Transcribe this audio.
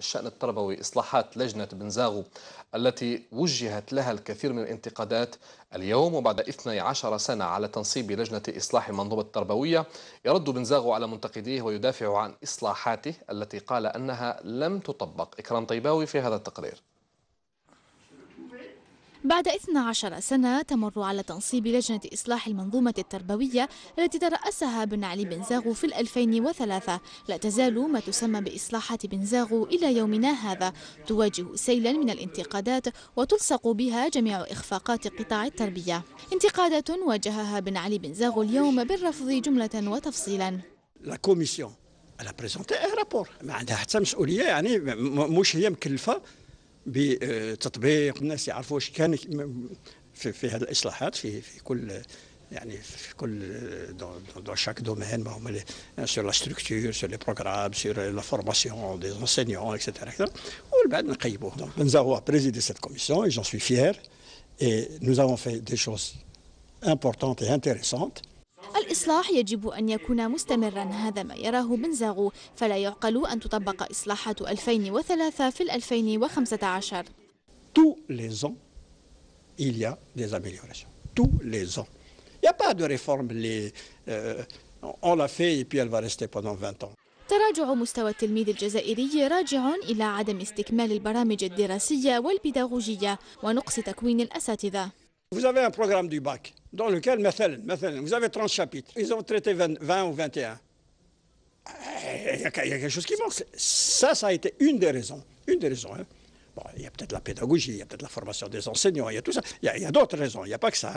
الشأن التربوي إصلاحات لجنة بنزاغو التي وجهت لها الكثير من الانتقادات اليوم وبعد 12 سنة على تنصيب لجنة إصلاح المنظومة التربوية يرد بنزاغو على منتقديه ويدافع عن إصلاحاته التي قال أنها لم تطبق إكرام طيباوي في هذا التقرير بعد 12 سنة تمر على تنصيب لجنة إصلاح المنظومة التربوية التي ترأسها بن علي بن زاغو في 2003 لا تزال ما تسمى بإصلاحات بن زاغو إلى يومنا هذا تواجه سيلا من الانتقادات وتلصق بها جميع إخفاقات قطاع التربية انتقادات واجهها بن علي بن زاغو اليوم بالرفض جملة وتفصيلا لا على بريزونتي ان رابور ما عندها حتى مسؤوليه يعني مش هي مكلفه بتطبيق الناس يعرفوا واش كان في, في هذه الاصلاحات في في كل يعني في كل دون دون شاك دومين هما سور لا ستركتور سور لي بروغرام سور لا فورماسيون دي زونسينيون اكسيتيرا اكسيتيرا ومن بعد نقيبوه دونك بن زاهو بريزيدي سيت كوميسيون جون سوي فيير اي نو افون في دي شوز امبورتونت اي انتيريسونت الإصلاح يجب أن يكون مستمرا هذا ما يراه بنزاغو فلا يعقل أن تطبق إصلاحات 2003 في 2015 Tous les ans, il y a des améliorations. Tous les ans. Il n'y a pas de réforme. Les, euh, on l'a fait et puis elle va rester pendant 20 ans. تراجع مستوى التلميذ الجزائري راجع إلى عدم استكمال البرامج الدراسية والبيداغوجية ونقص تكوين الأساتذة Vous avez un programme du bac dans lequel, vous avez 30 chapitres. Ils ont traité 20, ou 21. Il eh, y, a, quelque chose qui manque. Ça, ça a été une des raisons. Une des raisons. Hein. Bon, il y a peut-être la pédagogie, il y a peut-être la formation des enseignants, il y a tout ça. Il y a d'autres raisons, il n'y a pas que ça.